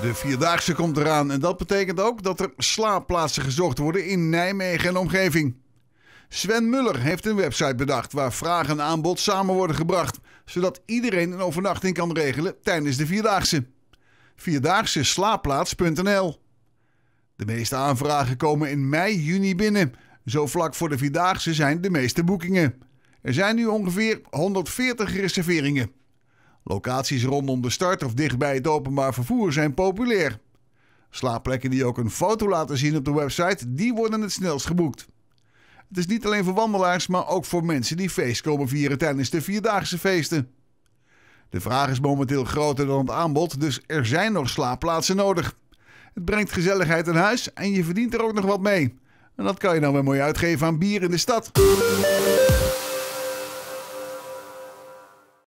De Vierdaagse komt eraan en dat betekent ook dat er slaapplaatsen gezocht worden in Nijmegen en omgeving. Sven Muller heeft een website bedacht waar vraag en aanbod samen worden gebracht, zodat iedereen een overnachting kan regelen tijdens de Vierdaagse. Vierdaagse slaapplaats.nl De meeste aanvragen komen in mei, juni binnen. Zo vlak voor de Vierdaagse zijn de meeste boekingen. Er zijn nu ongeveer 140 reserveringen. Locaties rondom de start of dichtbij het openbaar vervoer zijn populair. Slaapplekken die ook een foto laten zien op de website, die worden het snelst geboekt. Het is niet alleen voor wandelaars, maar ook voor mensen die feest komen vieren tijdens de vierdaagse feesten. De vraag is momenteel groter dan het aanbod, dus er zijn nog slaapplaatsen nodig. Het brengt gezelligheid in huis en je verdient er ook nog wat mee. En dat kan je dan nou weer mooi uitgeven aan bier in de stad.